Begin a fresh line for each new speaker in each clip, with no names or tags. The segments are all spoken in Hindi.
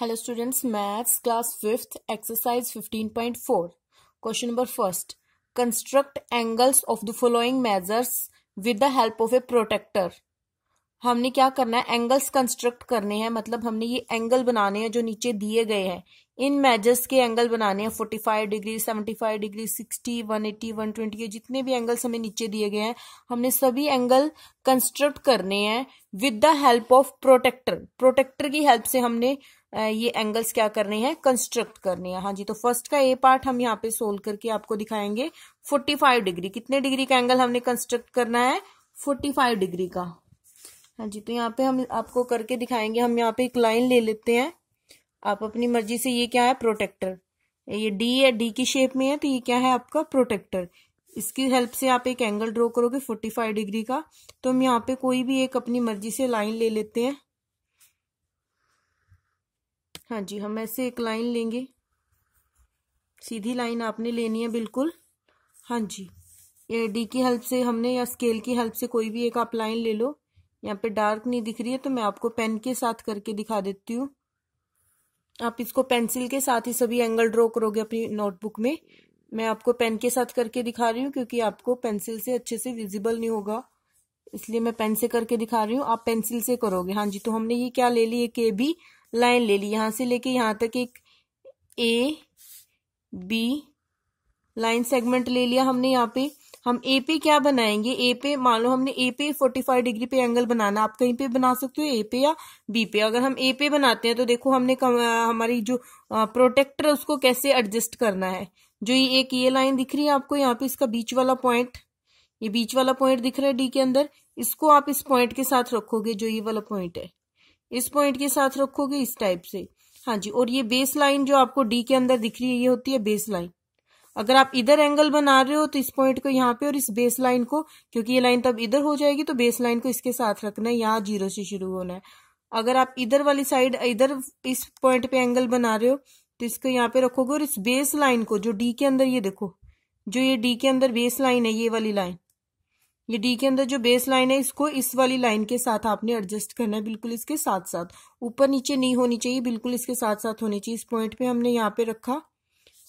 hello students maths class fifth exercise 15.4 question number first construct angles of the following measures with the help of a protractor हमने क्या करना है एंगल्स कंस्ट्रक्ट करने हैं मतलब हमने ये एंगल बनाने हैं जो नीचे दिए गए हैं इन मेजर्स के एंगल बनाने हैं 45 डिग्री 75 डिग्री 60 वन 120 ये जितने भी एंगल्स हमें नीचे दिए गए हैं हमने सभी एंगल कंस्ट्रक्ट करने हैं with the help of protractor protractor की हेल्प से हमने ये एंगल्स क्या करने हैं कंस्ट्रक्ट करने हैं हाँ जी तो फर्स्ट का ए पार्ट हम यहाँ पे सोल्व करके आपको दिखाएंगे 45 डिग्री कितने डिग्री का एंगल हमने कंस्ट्रक्ट करना है 45 डिग्री का हाँ जी तो यहाँ पे हम आपको करके दिखाएंगे हम यहाँ पे एक लाइन ले लेते हैं आप अपनी मर्जी से ये क्या है प्रोटेक्टर ये डी है डी की शेप में है तो ये क्या है आपका प्रोटेक्टर इसकी हेल्प से आप एक एंगल ड्रॉ करोगे 45 डिग्री का तो हम यहाँ पे कोई भी एक अपनी मर्जी से लाइन ले लेते हैं हाँ जी हम ऐसे एक लाइन लेंगे सीधी लाइन आपने लेनी है बिल्कुल हाँ जी ये डी की हेल्प से हमने या स्केल की हेल्प से कोई भी एक आप लाइन ले लो यहाँ पे डार्क नहीं दिख रही है तो मैं आपको पेन के साथ करके दिखा देती हूँ आप इसको पेंसिल के साथ ही सभी एंगल ड्रॉ करोगे अपनी नोटबुक में मैं आपको पेन के साथ करके दिखा रही हूँ क्योंकि आपको पेंसिल से अच्छे से विजिबल नहीं होगा इसलिए मैं पेन से करके दिखा रही हूँ आप पेंसिल से करोगे हाँ जी तो हमने ये क्या ले ली है के बी लाइन ले ली यहाँ से लेके यहाँ तक एक ए बी लाइन सेगमेंट ले लिया हमने यहाँ पे हम ए पे क्या बनाएंगे ए पे मान लो हमने ए पे फोर्टी फाइव डिग्री पे एंगल बनाना आप कहीं पे बना सकते हो ए पे या बी पे अगर हम ए पे बनाते हैं तो देखो हमने हमारी जो प्रोटेक्टर उसको कैसे एडजस्ट करना है जो ये एक ये लाइन दिख रही है आपको यहाँ पे इसका बीच वाला पॉइंट ये बीच वाला पॉइंट दिख रहा है डी के अंदर इसको आप इस पॉइंट के साथ रखोगे जो ये वाला पॉइंट है इस पॉइंट के साथ रखोगे इस टाइप से हाँ जी और ये बेस लाइन जो आपको डी के अंदर दिख रही है ये होती है बेस लाइन अगर आप इधर एंगल बना रहे हो तो इस पॉइंट को यहाँ पे और इस बेस लाइन को क्योंकि ये लाइन तब इधर हो जाएगी तो बेस लाइन को इसके साथ रखना है यहाँ जीरो से शुरू होना है अगर आप इधर वाली साइड इधर इस पॉइंट पे एंगल बना रहे हो तो इसको यहाँ पे रखोगे और इस बेस लाइन को जो डी के अंदर ये देखो जो ये डी के अंदर बेस लाइन है ये वाली लाइन ये डी के अंदर जो बेस लाइन है इसको इस वाली लाइन के साथ आपने एडजस्ट करना है बिल्कुल इसके साथ साथ ऊपर नीचे नहीं होनी चाहिए बिल्कुल इसके साथ साथ होनी चाहिए इस पॉइंट पे हमने यहाँ पे रखा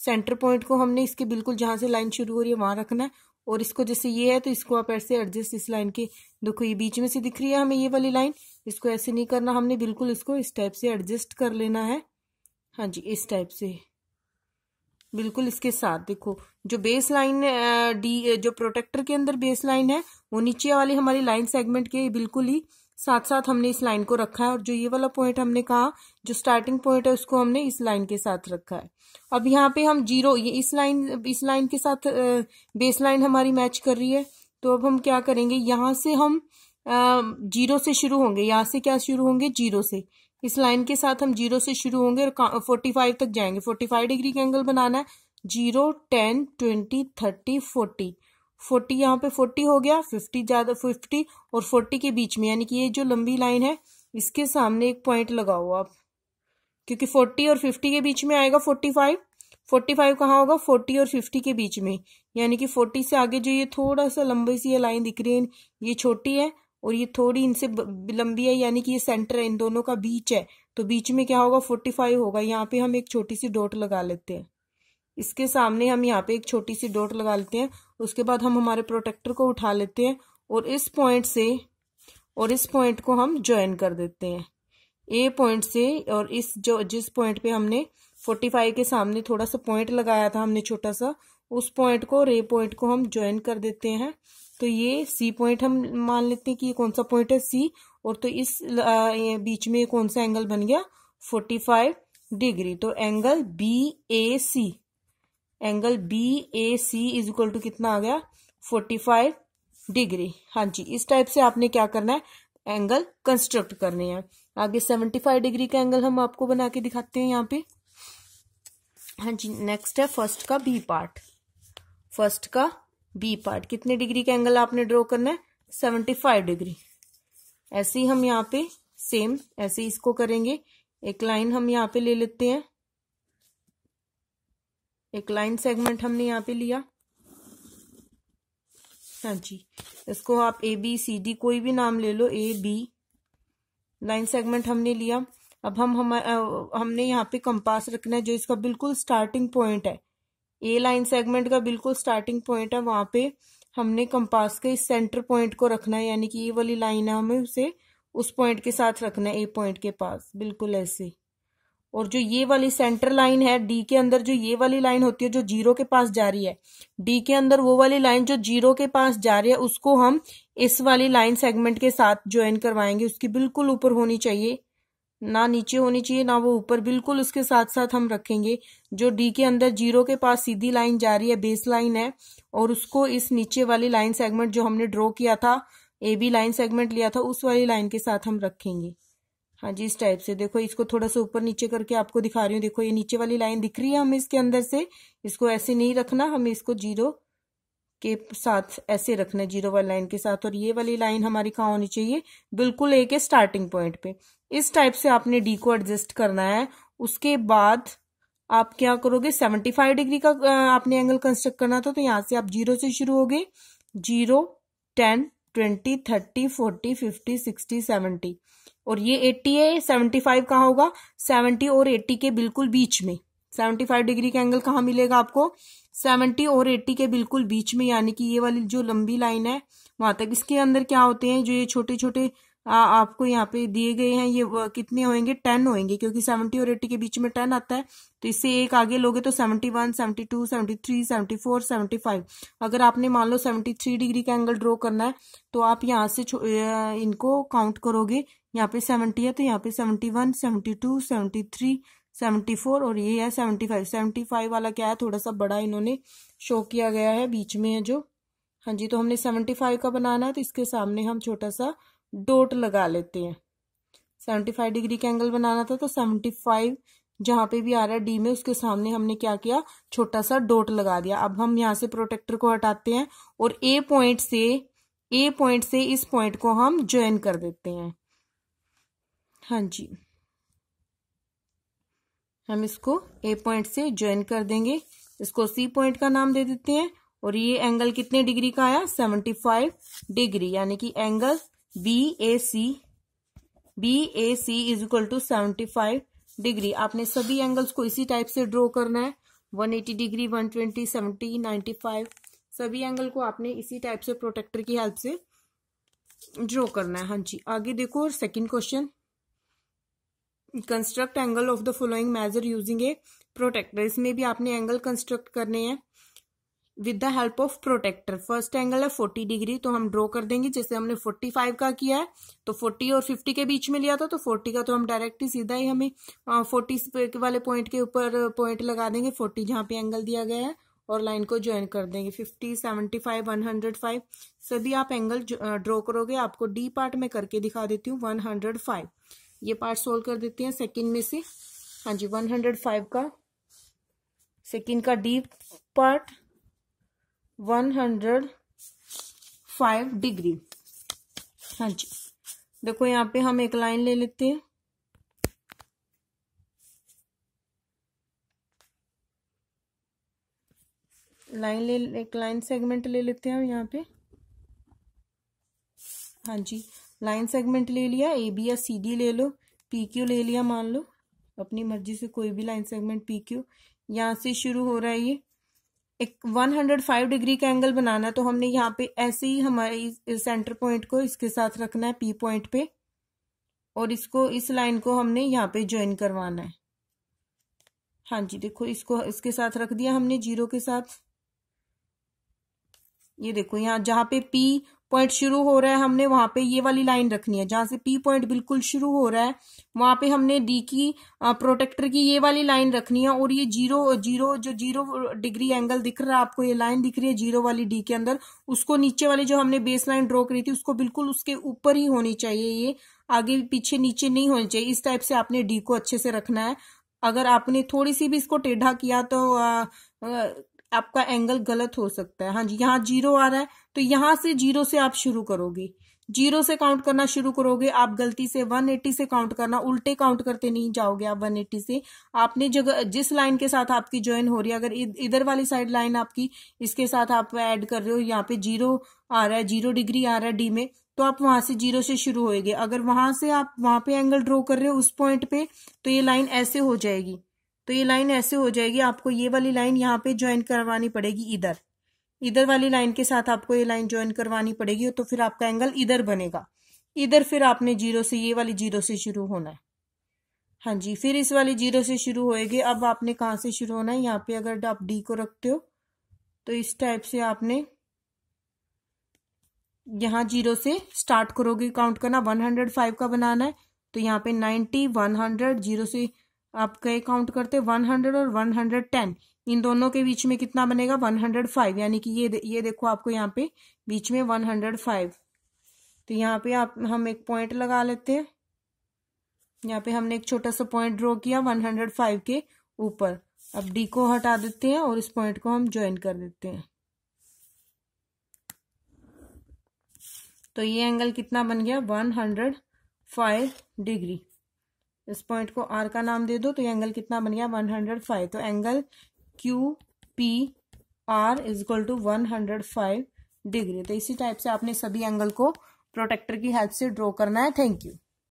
सेंटर पॉइंट को हमने इसके बिल्कुल जहां से लाइन शुरू हो रही है वहां रखना है और इसको जैसे ये है तो इसको आप ऐसे एडजस्ट इस लाइन के देखो ये बीच में से दिख रही है हमें ये वाली लाइन इसको ऐसे नहीं करना हमने बिल्कुल इसको इस टाइप से एडजस्ट कर लेना है हाँ जी इस टाइप से बिल्कुल इसके साथ देखो जो बेस लाइन डी जो प्रोटेक्टर के अंदर बेस लाइन है वो नीचे वाले हमारी लाइन सेगमेंट के बिल्कुल ही साथ साथ हमने इस लाइन को रखा है और जो ये वाला पॉइंट हमने कहा जो स्टार्टिंग पॉइंट है उसको हमने इस लाइन के साथ रखा है अब यहाँ पे हम जीरो ये इस लाइन इस लाइन के साथ बेस लाइन हमारी मैच कर रही है तो अब हम क्या करेंगे यहाँ से हम जीरो से शुरू होंगे यहाँ से क्या शुरू होंगे जीरो से इस लाइन के साथ हम जीरो से शुरू होंगे और फोर्टी फाइव तक जाएंगे फोर्टी फाइव डिग्री का एंगल बनाना है zero ten twenty thirty forty forty यहाँ पे फोर्टी हो गया फिफ्टी ज़्यादा फिफ्टी और फोर्टी के बीच में यानी कि ये जो लंबी लाइन है इसके सामने एक पॉइंट लगाओ आप क्योंकि फोर्टी और फिफ्टी के बीच में आएगा फोर्टी फाइव फोर्टी फाइव कहाँ होगा फोर्टी और फिफ्टी के बीच में यानी कि फोर्टी से आगे जो ये थोड़ा सा लंबी सी ये लाइन दिख रही है ये छोटी है और ये थोड़ी इनसे लंबी है यानी कि ये सेंटर है इन दोनों का बीच है तो बीच में क्या होगा फोर्टी फाइव होगा यहाँ पे हम एक छोटी सी डॉट लगा लेते हैं इसके सामने हम यहाँ पे एक छोटी सी डॉट लगा लेते हैं उसके बाद हम हमारे प्रोटेक्टर को उठा लेते हैं और इस पॉइंट से और इस पॉइंट को हम ज्वाइन कर देते हैं ए पॉइंट से और इस जो जिस पॉइंट पे हमने फोर्टी फाइव के सामने थोड़ा सा पॉइंट लगाया था हमने छोटा सा उस पॉइंट को और ए पॉइंट को हम ज्वाइन कर देते हैं तो ये सी पॉइंट हम मान लेते हैं कि ये कौन सा पॉइंट है सी और तो इस बीच में कौन सा एंगल बन गया फोर्टी फाइव डिग्री तो angle B A C angle B A C is equal to कितना आ गया फोर्टी फाइव डिग्री हाँ जी इस टाइप से आपने क्या करना है एंगल कंस्ट्रक्ट करने हैं आगे सेवेंटी फाइव डिग्री का एंगल हम आपको बना के दिखाते हैं यहाँ पे हाँ जी नेक्स्ट है फर्स्ट का बी पार्ट फर्स्ट का बी पार्ट कितने डिग्री का एंगल आपने ड्रॉ करना है सेवेंटी फाइव डिग्री ऐसे ही हम यहाँ पे सेम ऐसे ही इसको करेंगे एक लाइन हम यहाँ पे ले लेते हैं एक लाइन सेगमेंट हमने यहाँ पे लिया हाँ जी इसको आप ए बी सी डी कोई भी नाम ले लो ए बी लाइन सेगमेंट हमने लिया अब हम हम हमने यहाँ पे कंपास रखना है जो इसका बिल्कुल स्टार्टिंग पॉइंट है ए लाइन सेगमेंट का बिल्कुल स्टार्टिंग पॉइंट है वहां पे हमने कंपास के इस सेंटर पॉइंट को रखना है यानी कि ये वाली लाइन है हमें उसे उस पॉइंट के साथ रखना है ए पॉइंट के पास बिल्कुल ऐसे और जो ये वाली सेंटर लाइन है डी के अंदर जो ये वाली लाइन होती है जो जीरो के पास जा रही है डी के अंदर वो वाली लाइन जो जीरो के पास जा रही है उसको हम इस वाली लाइन सेगमेंट के साथ ज्वाइन करवाएंगे उसकी बिल्कुल ऊपर होनी चाहिए ना नीचे होनी चाहिए ना वो ऊपर बिल्कुल उसके साथ साथ हम रखेंगे जो डी के अंदर जीरो के पास सीधी लाइन जा रही है बेस लाइन है और उसको इस नीचे वाली लाइन सेगमेंट जो हमने ड्रॉ किया था ए बी लाइन सेगमेंट लिया था उस वाली लाइन के साथ हम रखेंगे हाँ जी इस टाइप से देखो इसको थोड़ा सा ऊपर नीचे करके आपको दिखा रही हूँ देखो ये नीचे वाली लाइन दिख रही है हमें इसके अंदर से इसको ऐसे नहीं रखना हमें इसको जीरो के साथ ऐसे रखना है जीरो वाली लाइन के साथ और ये वाली लाइन हमारी कहाँ होनी चाहिए बिल्कुल एक के स्टार्टिंग पॉइंट पे इस टाइप से आपने डी को एडजस्ट करना है उसके बाद आप क्या करोगे सेवेंटी फाइव डिग्री का आपने एंगल कंस्ट्रक्ट करना था तो यहाँ से आप जीरो से शुरू हो गए zero ten twenty thirty forty fifty sixty seventy और ये एट्टी है सेवेंटी फाइव कहाँ होगा सेवेंटी और एट्टी के बिल्कुल बीच में सेवेंटी फाइव डिग्री का एंगल कहाँ मिलेगा आपको सेवेंटी और एट्टी के बिल्कुल बीच में यानी कि ये वाली जो लंबी लाइन है वहां तक इसके अंदर क्या होते हैं जो ये छोटे छोटे आपको यहाँ पे दिए गए हैं ये कितने होंगे टेन होंगे क्योंकि सेवेंटी और एट्टी के बीच में टेन आता है तो इससे एक आगे लोगे तो seventy one seventy two seventy three seventy four seventy five अगर आपने मान लो सेवेंटी थ्री डिग्री का एंगल ड्रॉ करना है तो आप यहाँ से इनको काउंट करोगे यहाँ पे सेवेंटी है तो यहाँ पे seventy one seventy two seventy three seventy four और ये है सेवेंटी फाइव सेवेंटी फाइव वाला क्या है थोड़ा सा बड़ा इन्होंने शो किया गया है बीच में है जो हाँ जी तो हमने सेवेंटी फाइव का बनाना है तो इसके सामने हम छोटा सा डोट लगा लेते हैं सेवेंटी फाइव डिग्री का एंगल बनाना था तो सेवेंटी फाइव जहाँ पे भी आ रहा है डी में उसके सामने हमने क्या किया छोटा सा डोट लगा दिया अब हम यहाँ से प्रोटेक्टर को हटाते हैं और ए पॉइंट से ए पॉइंट से इस पॉइंट को हम ज्वाइन कर देते हैं हाँ जी हम इसको ए पॉइंट से ज्वाइन कर देंगे इसको सी पॉइंट का नाम दे देते हैं और ये एंगल कितने डिग्री का आया सेवेंटी फाइव डिग्री यानी कि angle B A C B A C is equal to seventy five degree आपने सभी एंगल्स को इसी टाइप से ड्रॉ करना है one eighty degree one twenty seventy ninety five सभी एंगल को आपने इसी टाइप से प्रोटेक्टर की हेल्प से ड्रॉ करना है हाँ जी आगे देखो और second question construct angle of the following measure using a protractor इसमें भी आपने एंगल कंस्ट्रक्ट करने हैं with the help of protractor first angle है फोर्टी डिग्री तो हम ड्रॉ कर देंगे जैसे हमने फोर्टी फाइव का किया है तो फोर्टी और फिफ्टी के बीच में लिया था तो फोर्टी का तो हम डायरेक्ट ही सीधा ही हमें फोर्टी वाले पॉइंट के ऊपर पॉइंट लगा देंगे फोर्टी जहाँ पे एंगल दिया गया है और लाइन को ज्वाइन कर देंगे fifty seventy five one hundred five सभी आप एंगल ड्रॉ करोगे आपको डी पार्ट में करके दिखा देती हूँ वन हंड्रेड फाइव ये पार्ट सोल्व कर देते हैं सेकेंड में से हाँ जी वन हंड्रेड फाइव का सेकेंड का D part one hundred five degree हाँ जी देखो यहाँ पे हम एक लाइन ले लेते हैं लाइन ले एक लाइन सेगमेंट ले लेते हैं हम यहाँ पे हाँ जी लाइन सेगमेंट ले लिया ए बी या सी डी ले लो पी क्यू ले लिया मान लो अपनी मर्जी से कोई भी लाइन सेगमेंट पी क्यू यहाँ से शुरू हो रहा है ये एक 105 डिग्री का एंगल बनाना है तो हमने यहाँ पे ऐसे ही हमारे सेंटर पॉइंट को इसके साथ रखना है पी पॉइंट पे और इसको इस लाइन को हमने यहाँ पे ज्वाइन करवाना है हाँ जी देखो इसको इसके साथ रख दिया हमने जीरो के साथ ये देखो यहाँ जहाँ पे पी पॉइंट शुरू हो रहा है हमने वहां पे ये वाली लाइन रखनी है जहां से पी पॉइंट बिल्कुल शुरू हो रहा है वहां पे हमने डी की प्रोटेक्टर की ये वाली लाइन रखनी है और ये जीरो जीरो जो जीरो डिग्री एंगल दिख रहा है आपको ये लाइन दिख रही है जीरो वाली डी के अंदर उसको नीचे वाली जो हमने बेस लाइन ड्रॉ करी थी उसको बिल्कुल उसके ऊपर ही होनी चाहिए ये आगे पीछे नीचे नहीं होनी चाहिए इस टाइप से आपने डी को अच्छे से रखना है अगर आपने थोड़ी सी भी इसको टेढ़ा किया तो आ, आ, आपका एंगल गलत हो सकता है हाँ जी यहाँ जीरो आ रहा है तो यहां से जीरो से आप शुरू करोगे जीरो से काउंट करना शुरू करोगे आप गलती से 180 से काउंट करना उल्टे काउंट करते नहीं जाओगे आप 180 से आपने जगह जिस लाइन के साथ आपकी ज्वाइन हो रही है अगर इधर वाली साइड लाइन आपकी इसके साथ आप ऐड कर रहे हो यहाँ पे जीरो आ रहा है जीरो डिग्री आ रहा है डी में तो आप वहां से जीरो से शुरू होएंगे अगर वहां से आप वहां पे एंगल ड्रॉ कर रहे हो उस पॉइंट पे तो ये लाइन ऐसे हो जाएगी तो ये लाइन ऐसे हो जाएगी आपको ये वाली लाइन यहाँ पे ज्वाइन करवानी पड़ेगी इधर इधर वाली लाइन के साथ आपको ये लाइन ज्वाइन करवानी पड़ेगी तो फिर आपका एंगल इधर बनेगा इधर फिर आपने जीरो से ये वाली जीरो से शुरू होना है हाँ जी फिर इस वाली जीरो से शुरू होएगी अब आपने कहाँ से शुरू होना है यहाँ पे अगर आप डी को रखते हो तो इस टाइप से आपने यहाँ जीरो से स्टार्ट करोगे काउंट करना वन हंड्रेड फाइव का बनाना है तो यहाँ पे नाइन्टी वन हंड्रेड जीरो से आप कई काउंट करते वन हंड्रेड और वन हंड्रेड टेन इन दोनों के बीच में कितना बनेगा वन हंड्रेड फाइव यानी कि ये ये देखो आपको यहाँ पे बीच में वन हंड्रेड फाइव तो यहाँ पे आप हम एक पॉइंट लगा लेते हैं यहाँ पे हमने एक छोटा सा पॉइंट ड्रॉ किया वन हंड्रेड फाइव के ऊपर अब डी को हटा देते हैं और इस पॉइंट को हम ज्वाइन कर देते हैं तो ये एंगल कितना बन गया वन हंड्रेड फाइव डिग्री इस पॉइंट को आर का नाम दे दो तो ये एंगल कितना बन गया वन हंड्रेड फाइव तो angle Q P R is equal to one hundred five degree तो इसी टाइप से आपने सभी एंगल को प्रोटेक्टर की हेल्प से ड्रॉ करना है थैंक यू